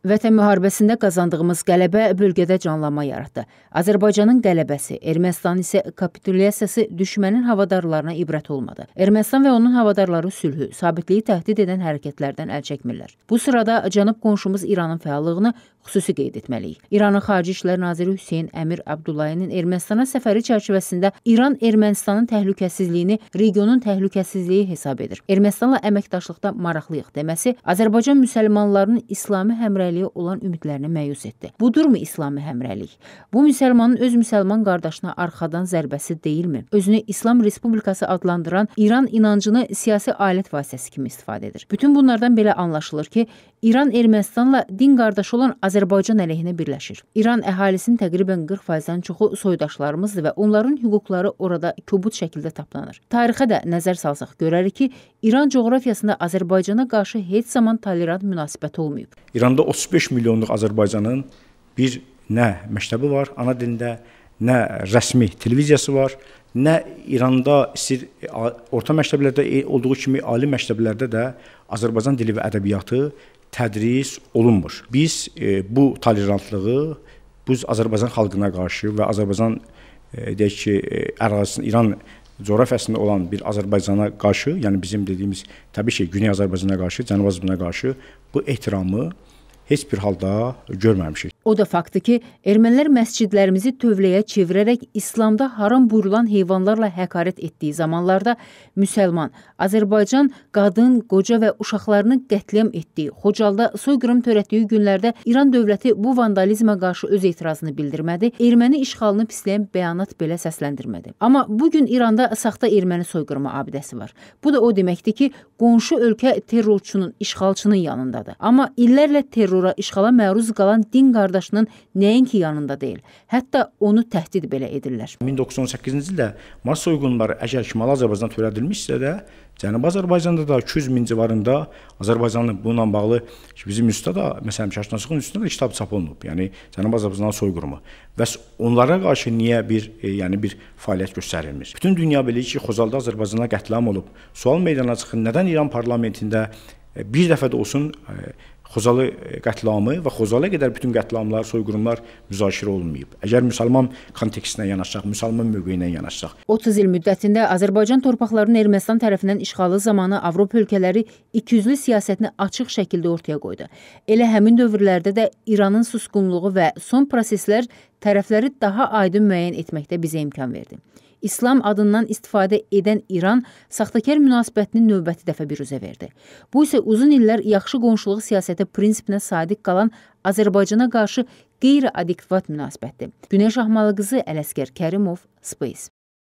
Vətən müharibəsində qazandığımız qələbə bölgədə canlanma yaratdı. Azərbaycanın qələbəsi, Ermənistanın isə kapitulyasiyası düşmənin havadarlarına ibrət olmadı. Ermənistan və onun havadarları sülhü, sabitliyi təhdid edən hərəkətlərdən əl çəkmirlər. Bu sırada cənub qonşumuz İranın fəallığını xüsusi qeyd etməliyik. İranın Xarici İşlər naziri Hüseyn Əmir Abdullayenin Ermənistana səfəri çərçivəsində İran Ermənistanın təhlükəsizliyini regionun təhlükəsizliyi hesab edir. Ermənistanla əməkdaşlıqda maraqlıyıq deməsi Azərbaycan müsəlmanlarının İslami həmrəyliyə olan ümidlərini məyus etdi. Budurmu İslami həmrəylik? Bu müsəlmanın öz müsəlman qardaşına arxadan zərbəsi deyilmi? Özünü İslam Respublikası adlandıran İran inancını siyasi alət vasitəsi kimi istifadə edir. Bütün bunlardan belə anlaşılır ki, İran Ermənistanla din qardaşı olan Azərbaycan əleyhinə birləşir. İran əhalisinin təqribən 40%-dən çoxu soydaşlarımızdır və onların hüquqları orada kobud şəkildə taplanır. Tarixə də nəzər salsaq görərik ki, İran coğrafiyasında Azərbaycana qarşı heç zaman tolerant münasibət olmayıb. İranda 35 milyonluq Azərbaycanın bir nə məktəbi var ana dilində, nə rəsmi televiziyası var, nə İranda istir orta məktəblərdə e, olduğu kimi ali məktəblərdə də Azərbaycan dili və ədəbiyyatı tədris olunmur. Biz e, bu tolerantlığı biz Azərbaycan xalqına qarşı və Azərbaycan e, deyək ki, e, ərazisinin İran coğrafiyasında olan bir Azərbaycana qarşı, yəni bizim dediyimiz təbii ki, Güney Azərbaycana qarşı, Cənubi Azərbaycana qarşı bu ehtiramı heç bir halda görməmişik. O da faktdır ki, ermənilər məscidlərimizi tövləyə çevirərək İslamda haram buyurulan heyvanlarla həqarət etdiyi zamanlarda müsəlman, Azərbaycan qadın, qoca və uşaqlarını qətliyam etdiyi, Xocalda soyqırım törətdiyi günlərdə İran dövləti bu vandalizmə qarşı öz etirazını bildirmədi, erməni işğalını pisləyən bəyanat belə səsləndirmədi. Amma bu gün İranda saxta erməni soyqırımı abidəsi var. Bu da o deməkdir ki, qonşu ölkə terrorçunun, işğalçının yanındadır. Amma illərlə terrora, işğala məruz qalan din qardaşlarının yoldaşının nəinki yanında deyil, hətta onu təhdid belə edirlər. 1918-ci ildə mars soyqunları əgər Şimali Azərbaycan törədilmişsə də, Cənubi Azərbaycanda da 200 min civarında Azərbaycanın bununla bağlı bizim üstə də məsələn Şaşnaşıqın üstündə də kitab çap olunub. Yəni Cənubi Azərbaycanın soyqırımı. Bəs onlara qarşı niyə bir e, yəni bir fəaliyyət göstərilmir? Bütün dünya bilir ki, Xozalda Azərbaycana qətliam olub. Sual meydana çıxır. Nədən İran parlamentində e, bir dəfə də olsun e, Xocalı e, qətlamı və Xocalıya qədər bütün qətlamlar, soyqırımlar müzakirə olunmayıb. Əgər müsəlman kontekstinə yanaşsaq, müsəlman mövqeyi ilə yanaşsaq. 30 il müddətində Azərbaycan torpaqlarının Ermənistan tərəfindən işğalı zamanı Avropa ölkələri ikiyüzlü siyasətini açıq şəkildə ortaya qoydu. Elə həmin dövrlərdə də İranın susqunluğu və son proseslər tərəfləri daha aydın müəyyən etməkdə bizə imkan verdi. İslam adından istifadə edən İran saxtakar münasibətini növbəti dəfə biruzə verdi. Bu isə uzun illər yaxşı qonşuluq siyasəti prinsipinə sadiq qalan Azərbaycana qarşı qeyri-adekvat münasibətdir. Günəş Ahmalıqızı, Ələsgər Kərimov, Space.